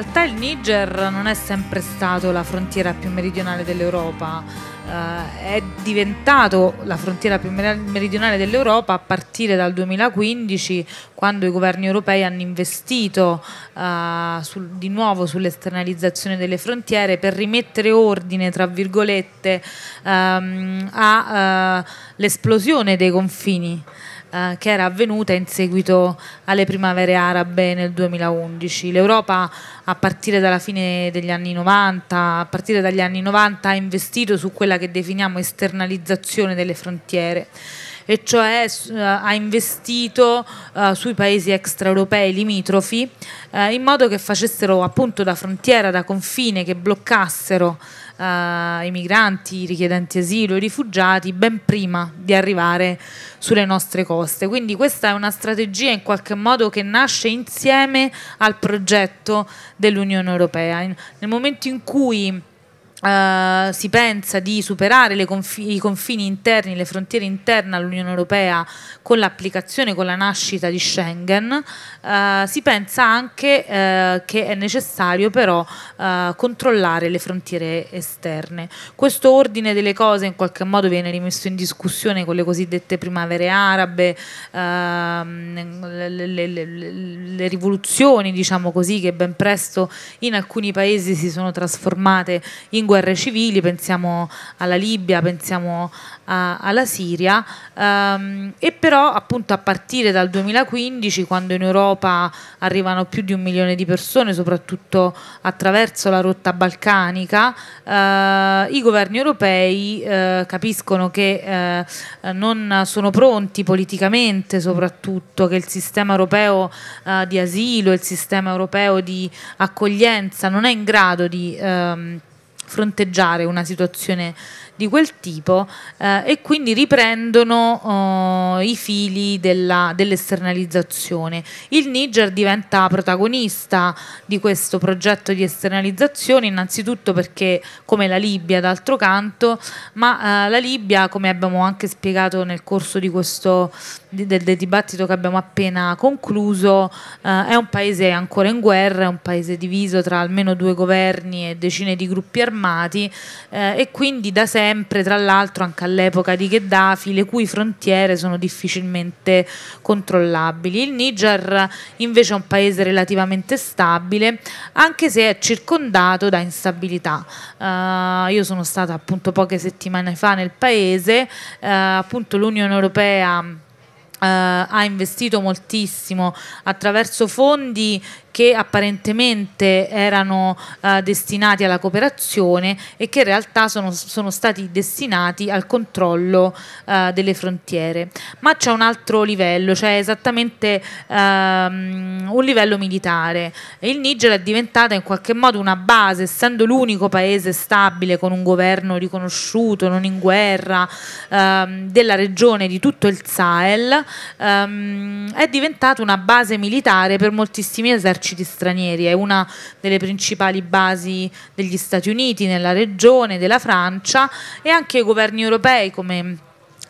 realtà il Niger non è sempre stato la frontiera più meridionale dell'Europa, eh, è diventato la frontiera più meridionale dell'Europa a partire dal 2015 quando i governi europei hanno investito eh, sul, di nuovo sull'esternalizzazione delle frontiere per rimettere ordine, tra virgolette, ehm, all'esplosione eh, dei confini. Eh, che era avvenuta in seguito alle primavere arabe nel 2011. L'Europa a partire dalla fine degli anni 90, a partire dagli anni 90 ha investito su quella che definiamo esternalizzazione delle frontiere e cioè uh, ha investito uh, sui paesi extraeuropei limitrofi uh, in modo che facessero appunto da frontiera, da confine, che bloccassero eh, i migranti, i richiedenti asilo, i rifugiati ben prima di arrivare sulle nostre coste. Quindi questa è una strategia in qualche modo che nasce insieme al progetto dell'Unione Europea. nel momento in cui Uh, si pensa di superare confi i confini interni, le frontiere interne all'Unione Europea con l'applicazione, con la nascita di Schengen, uh, si pensa anche uh, che è necessario però controllare le frontiere esterne. Questo ordine delle cose in qualche modo viene rimesso in discussione con le cosiddette primavere arabe, ehm, le, le, le, le, rivoluzioni diciamo così, che ben presto in alcuni paesi si sono trasformate in guerre civili, pensiamo alla Libia, pensiamo a, alla Siria, ehm, e però appunto a partire dal 2015, quando in Europa arrivano più di un milione di persone, soprattutto attraverso la rotta balcanica, eh, i governi europei eh, capiscono che eh, non sono pronti politicamente soprattutto, che il sistema europeo eh, di asilo, il sistema europeo di accoglienza non è in grado di... Ehm, fronteggiare una situazione di quel tipo eh, e quindi riprendono eh, i fili dell'esternalizzazione. Il Niger diventa protagonista di questo progetto di esternalizzazione innanzitutto perché come la Libia d'altro canto, ma eh, la Libia come abbiamo anche spiegato nel corso di questo, del, del, dibattito che abbiamo appena concluso, eh, è un paese ancora in guerra, è un paese diviso tra almeno due governi e decine di gruppi armati eh, e quindi da sempre sempre tra l'altro anche all'epoca di Gheddafi, le cui frontiere sono difficilmente controllabili. Il Niger invece è un paese relativamente stabile, anche se è circondato da instabilità. Uh, io sono stata appunto poche settimane fa nel paese, uh, appunto l'Unione Europea Uh, ha investito moltissimo attraverso fondi che apparentemente erano eh, destinati alla cooperazione e che in realtà sono, sono stati destinati al controllo eh, delle frontiere. Ma c'è un altro livello, cioè esattamente ehm, un livello militare. Il Niger è diventata in qualche modo una base, essendo l'unico paese stabile con un governo riconosciuto, non in guerra, ehm, della regione di tutto il Sahel, ehm, è diventata una base militare per moltissimi eserciti eserciti stranieri, è una delle principali basi degli Stati Uniti nella regione, della Francia e anche i governi europei come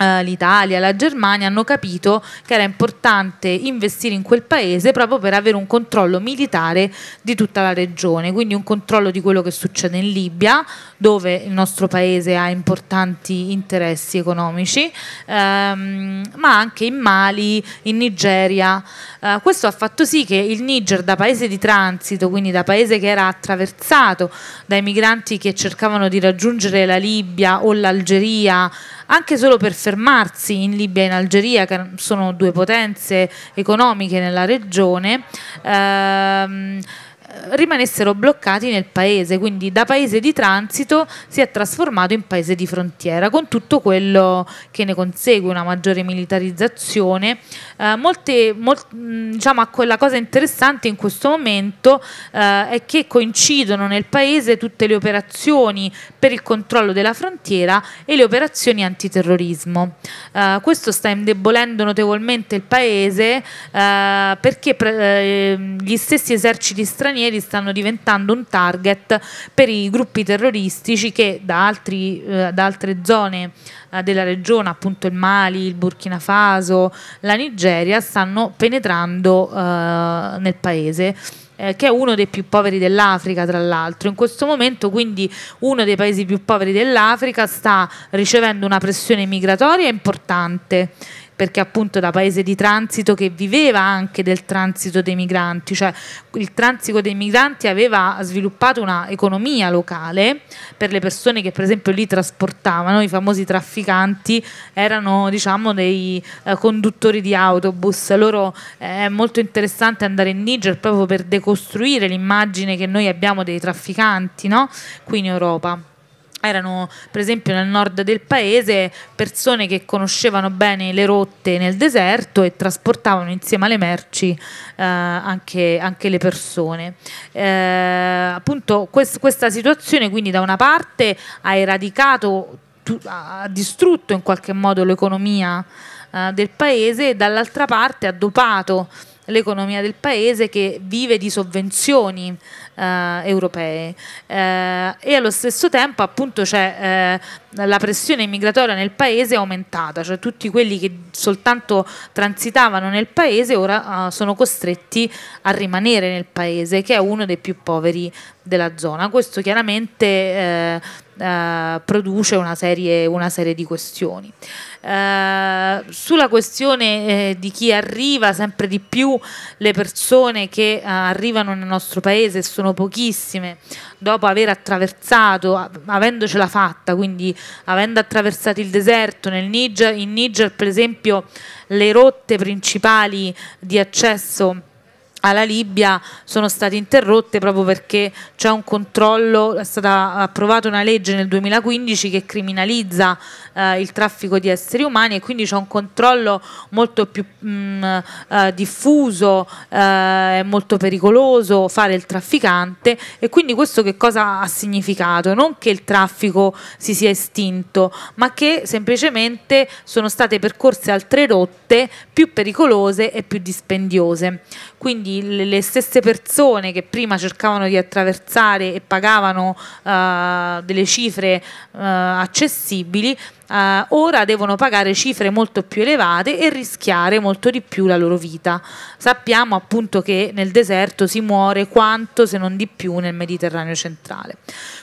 eh, l'Italia, la Germania hanno capito che era importante investire in quel paese proprio per avere un controllo militare di tutta la regione, quindi un controllo di quello che succede in Libia, dove il nostro paese ha importanti interessi economici, ehm, ma anche in Mali, in Nigeria. Eh, questo ha fatto sì che il Niger da paese di transito, quindi da paese che era attraversato dai migranti che cercavano di raggiungere la Libia o l'Algeria, anche solo per fermarsi in Libia e in Algeria, che sono due potenze economiche nella regione. Ehm, rimanessero bloccati nel paese, quindi da paese di transito si è trasformato in paese di frontiera, con tutto quello che ne consegue, una maggiore militarizzazione. Eh, molte, mol, diciamo, la cosa interessante in questo momento eh, è che coincidono nel paese tutte le operazioni per il controllo della frontiera e le operazioni antiterrorismo. Eh, questo sta indebolendo notevolmente il paese eh, perché eh, gli stessi eserciti stranieri stranieri stanno diventando un target per i gruppi terroristici che da, altri, eh, da altre zone eh, della regione, appunto il Mali, il Burkina Faso, la Nigeria, stanno penetrando eh, nel paese eh, che è uno dei più poveri dell'Africa, tra l'altro. In questo momento, quindi, uno dei paesi più poveri dell'Africa sta ricevendo una pressione migratoria importante perché appunto da paese di transito che viveva anche del transito dei migranti, cioè il transito dei migranti aveva sviluppato un'economia locale per le persone che per esempio li trasportavano, i famosi trafficanti erano diciamo dei eh, conduttori di autobus, loro eh, è molto interessante andare in Niger proprio per decostruire l'immagine che noi abbiamo dei trafficanti no? qui in Europa erano per esempio nel nord del paese persone che conoscevano bene le rotte nel deserto e trasportavano insieme alle merci eh, anche, anche, le persone. Eh, appunto quest questa situazione quindi da una parte ha eradicato, ha distrutto in qualche modo l'economia eh, del paese e dall'altra parte ha dopato l'economia del paese che vive di sovvenzioni eh, europee eh, e allo stesso tempo appunto c'è eh, la pressione migratoria nel paese è aumentata, cioè tutti quelli che soltanto transitavano nel paese ora eh, sono costretti a rimanere nel paese che è uno dei più poveri della zona. Questo chiaramente eh, eh, produce una serie, una serie di questioni. Eh, sulla questione eh, di chi arriva, sempre di più le persone che eh, arrivano nel nostro paese sono pochissime, dopo aver attraversato, avendocela fatta, quindi avendo attraversato il deserto nel Niger, in Niger per esempio le rotte principali di accesso alla Libia sono state interrotte proprio perché c'è un controllo, è stata approvata una legge nel 2015 che criminalizza eh, il traffico di esseri umani e quindi c'è un controllo molto più mh, mm, eh, diffuso, eh, è molto pericoloso fare il trafficante e quindi questo che cosa ha significato? Non che il traffico si sia estinto, ma che semplicemente sono state percorse altre rotte più pericolose e più dispendiose. Quindi quindi le stesse persone che prima cercavano di attraversare e pagavano uh, delle cifre uh, accessibili Uh, ora devono pagare cifre molto più elevate e rischiare molto di più la loro vita. Sappiamo appunto che nel deserto si muore quanto se non di più nel Mediterraneo centrale.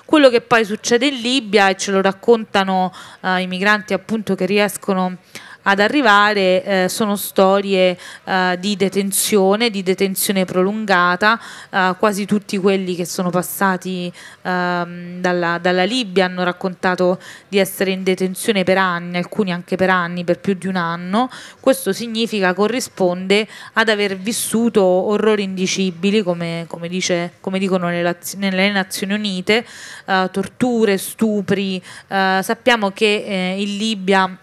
Quello che poi succede in Libia e ce lo raccontano uh, i migranti appunto che riescono a ad arrivare eh, sono storie eh, di detenzione, di detenzione prolungata, eh, quasi tutti quelli che sono passati ehm, dalla, dalla, Libia hanno raccontato di essere in detenzione per anni, alcuni anche per anni, per più di un anno, questo significa corrisponde ad aver vissuto orrori indicibili come, come, dice, come dicono le, le, Nazioni Unite, eh, torture, stupri, eh, sappiamo che eh, in Libia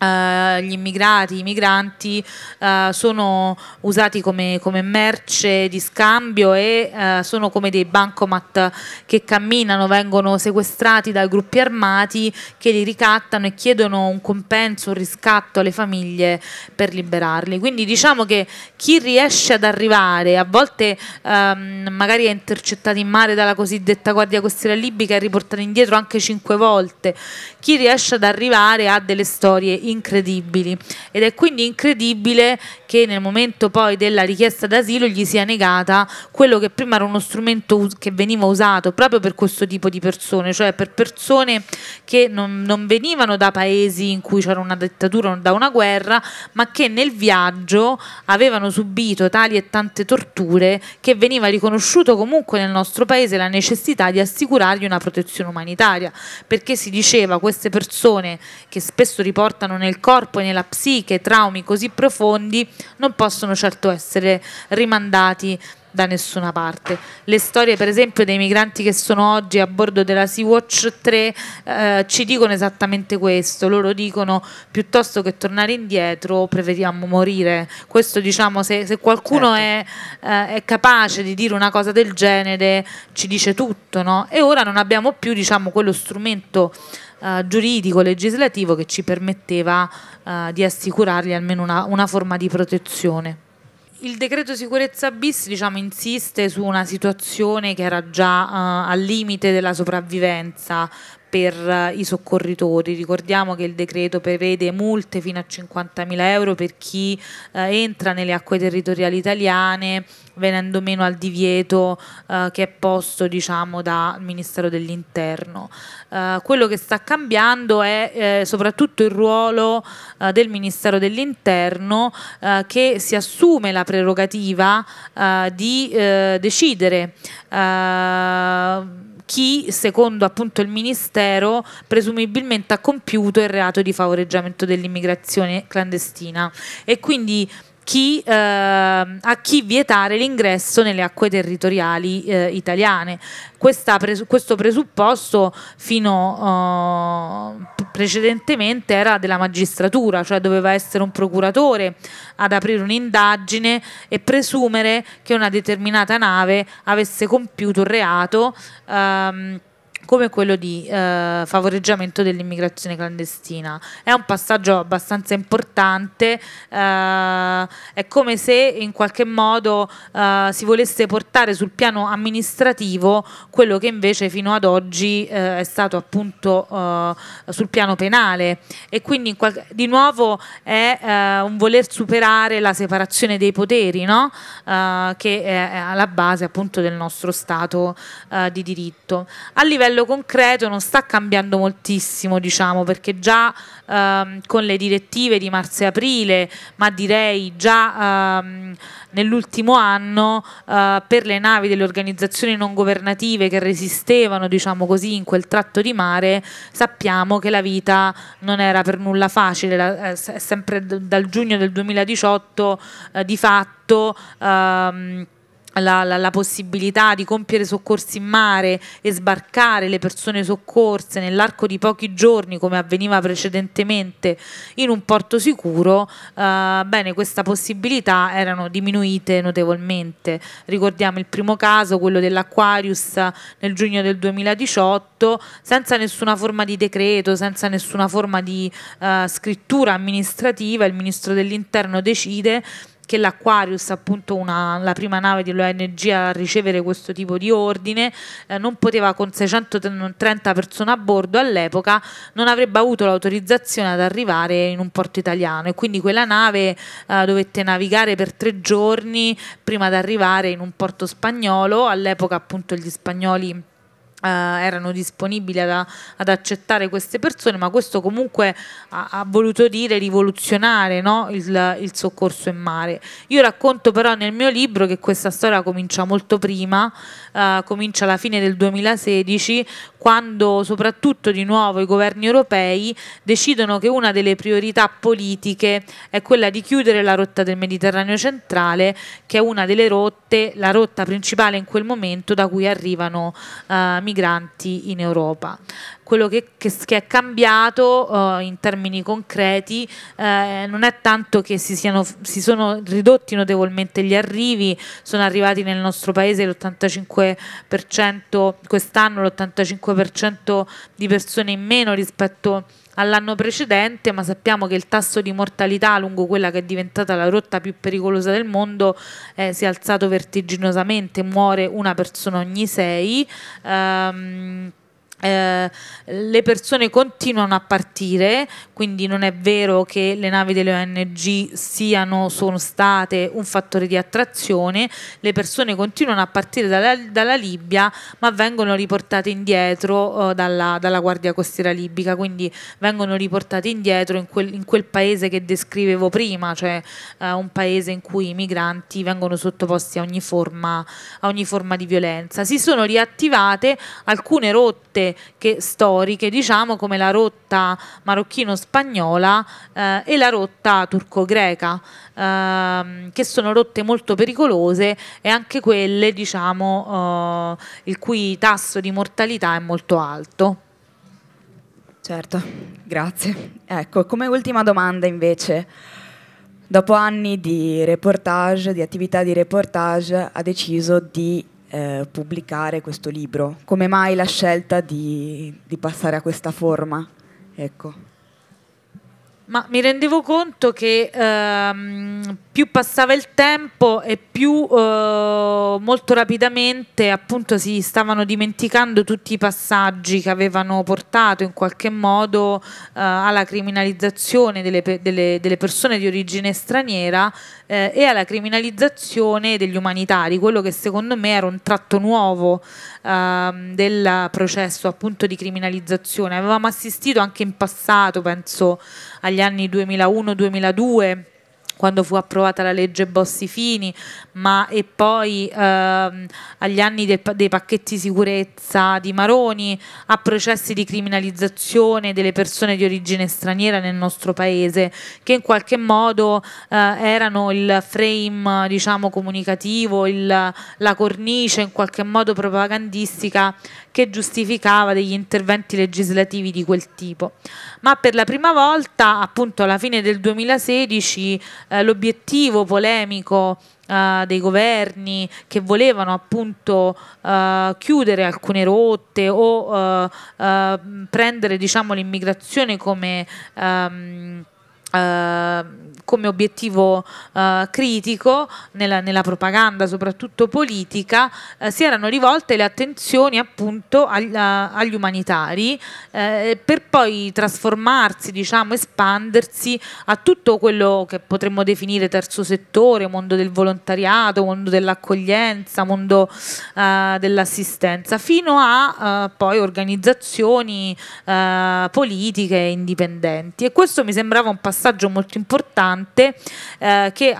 Uh, gli immigrati, i migranti uh, sono usati come, come, merce di scambio e uh, sono come dei bancomat che camminano, vengono sequestrati da gruppi armati che li ricattano e chiedono un compenso, un riscatto alle famiglie per liberarli. Quindi diciamo che chi riesce ad arrivare, a volte um, magari è intercettato in mare dalla cosiddetta guardia costiera libica e riportato indietro anche cinque volte, chi riesce ad arrivare ha delle storie incredibili ed è quindi incredibile che nel momento poi della richiesta d'asilo gli sia negata quello che prima era uno strumento che veniva usato proprio per questo tipo di persone, cioè per persone che non, non venivano da paesi in cui c'era una dittatura o da una guerra, ma che nel viaggio avevano subito tali e tante torture che veniva riconosciuto comunque nel nostro paese la necessità di assicurargli una protezione umanitaria, perché si diceva queste persone che spesso riportano nel corpo e nella psiche traumi così profondi non possono certo essere rimandati da nessuna parte. Le storie, per esempio, dei migranti che sono oggi a bordo della Sea-Watch 3 eh, ci dicono esattamente questo. Loro dicono piuttosto che tornare indietro preferiamo morire. Questo diciamo, se, se qualcuno certo. è, eh, è, capace di dire una cosa del genere ci dice tutto, no? E ora non abbiamo più diciamo, quello strumento eh, giuridico, legislativo che ci permetteva eh, di assicurargli almeno una, una forma di protezione. Il decreto sicurezza bis diciamo, insiste su una situazione che era già uh, al limite della sopravvivenza, per eh, i soccorritori. Ricordiamo che il decreto prevede multe fino a 50.000 euro per chi eh, entra nelle acque territoriali italiane venendo meno al divieto eh, che è posto diciamo, dal Ministero dell'Interno. Eh, quello che sta cambiando è eh, soprattutto il ruolo eh, del Ministero dell'Interno che si assume la prerogativa di decidere chi, secondo appunto il Ministero, presumibilmente ha compiuto il reato di favoreggiamento dell'immigrazione clandestina. E quindi chi, eh, a chi vietare l'ingresso nelle acque territoriali eh, italiane. Presu questo presupposto fino eh, precedentemente era della magistratura, cioè doveva essere un procuratore ad aprire un'indagine e presumere che una determinata nave avesse compiuto un reato. Ehm, come quello di eh, favoreggiamento dell'immigrazione clandestina. È un passaggio abbastanza importante, eh, è come se in qualche modo eh, si volesse portare sul piano amministrativo quello che invece fino ad oggi eh, è stato appunto eh, sul piano penale e quindi di nuovo è eh, un voler superare la separazione dei poteri no? che è alla base appunto del nostro Stato di diritto. A livello livello concreto non sta cambiando moltissimo, diciamo, perché già ehm, con le direttive di marzo e aprile, ma direi già ehm, nell'ultimo anno, eh, per le navi delle organizzazioni non governative che resistevano, diciamo così, in quel tratto di mare, sappiamo che la vita non era per nulla facile, la, eh, sempre dal giugno del 2018 eh, di fatto... Ehm, la, la, la, possibilità di compiere soccorsi in mare e sbarcare le persone soccorse nell'arco di pochi giorni come avveniva precedentemente in un porto sicuro, eh, bene, queste possibilità erano diminuite notevolmente. Ricordiamo il primo caso, quello dell'Aquarius nel giugno del 2018, senza nessuna forma di decreto, senza nessuna forma di eh, scrittura amministrativa, il ministro dell'interno decide che l'Aquarius, appunto una, la prima nave dell'ONG a ricevere questo tipo di ordine, eh, non poteva con 630 persone a bordo all'epoca, non avrebbe avuto l'autorizzazione ad arrivare in un porto italiano e quindi quella nave eh, dovette navigare per tre giorni prima di arrivare in un porto spagnolo, all'epoca appunto gli spagnoli eh, erano disponibili ad, ad, accettare queste persone, ma questo comunque ha, ha voluto dire rivoluzionare no? il, il, soccorso in mare. Io racconto però nel mio libro che questa storia comincia molto prima, eh, comincia alla fine del 2016, quando soprattutto di nuovo i governi europei decidono che una delle priorità politiche è quella di chiudere la rotta del Mediterraneo centrale, che è una delle rotte, la rotta principale in quel momento da cui arrivano eh, migranti in Europa quello che, che, che è cambiato uh, in termini concreti eh, non è tanto che si, siano, si, sono ridotti notevolmente gli arrivi, sono arrivati nel nostro paese l'85% quest'anno, l'85% di persone in meno rispetto all'anno precedente, ma sappiamo che il tasso di mortalità lungo quella che è diventata la rotta più pericolosa del mondo eh, si è alzato vertiginosamente, muore una persona ogni sei. Ehm, eh, le persone continuano a partire, quindi non è vero che le navi delle ONG siano, sono state un fattore di attrazione, le persone continuano a partire dalla, dalla Libia ma vengono riportate indietro eh, dalla, dalla, Guardia Costiera Libica, quindi vengono riportate indietro in quel, in quel paese che descrivevo prima, cioè eh, un paese in cui i migranti vengono sottoposti a ogni forma, a ogni forma di violenza. Si sono riattivate alcune rotte che storiche, diciamo come la rotta marocchino-spagnola eh, e la rotta turco-greca, ehm, che sono rotte molto pericolose e anche quelle diciamo, eh, il cui tasso di mortalità è molto alto. Certo, grazie. Ecco, come ultima domanda invece, dopo anni di reportage, di attività di reportage, ha deciso di eh, pubblicare questo libro. Come mai la scelta di, di passare a questa forma? Ecco. Ma mi rendevo conto che ehm, più passava il tempo e più eh, molto rapidamente appunto si stavano dimenticando tutti i passaggi che avevano portato in qualche modo eh, alla criminalizzazione delle, delle, delle, persone di origine straniera eh, e alla criminalizzazione degli umanitari, quello che secondo me era un tratto nuovo ehm, del processo appunto di criminalizzazione. Avevamo assistito anche in passato, penso agli anni 2001-2002, quando fu approvata la legge Bossi-Fini, ma e poi ehm, agli anni del, dei pacchetti sicurezza di Maroni, a processi di criminalizzazione delle persone di origine straniera nel nostro paese, che in qualche modo eh, erano il frame diciamo, comunicativo, il, la cornice in qualche modo propagandistica che giustificava degli interventi legislativi di quel tipo. Ma per la prima volta, appunto alla fine del 2016, eh, l'obiettivo polemico eh, dei governi che volevano appunto uh, chiudere alcune rotte o uh, prendere diciamo l'immigrazione come um, come obiettivo eh, critico nella, nella, propaganda soprattutto politica eh, si erano rivolte le attenzioni appunto ag, eh, agli umanitari eh, per poi trasformarsi diciamo espandersi a tutto quello che potremmo definire terzo settore mondo del volontariato mondo dell'accoglienza mondo eh, dell'assistenza fino a eh, poi organizzazioni politiche indipendenti e questo mi sembrava un passaggio molto importante importante eh, che eh,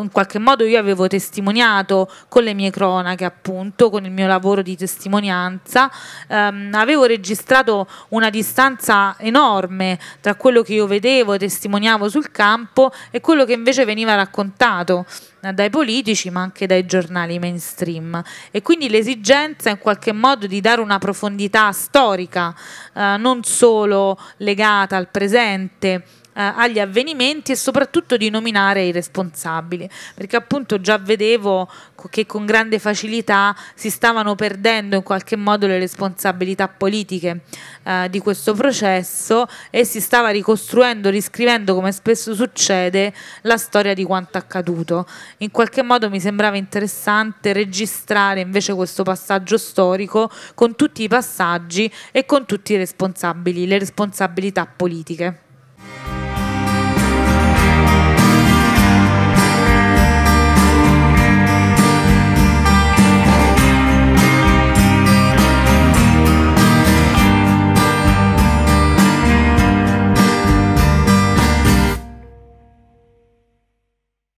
in qualche modo io avevo testimoniato con le mie cronache appunto, con il mio lavoro di testimonianza, ehm, avevo registrato una distanza enorme tra quello che io vedevo, e testimoniavo sul campo e quello che invece veniva raccontato eh, dai politici ma anche dai giornali mainstream e quindi l'esigenza in qualche modo di dare una profondità storica eh, non solo legata al presente eh, agli avvenimenti e soprattutto di nominare i responsabili, perché appunto già vedevo che con grande facilità si stavano perdendo in qualche modo le responsabilità politiche eh, di questo processo e si stava ricostruendo, riscrivendo come spesso succede la storia di quanto accaduto. In qualche modo mi sembrava interessante registrare invece questo passaggio storico con tutti i passaggi e con tutti i responsabili, le responsabilità politiche.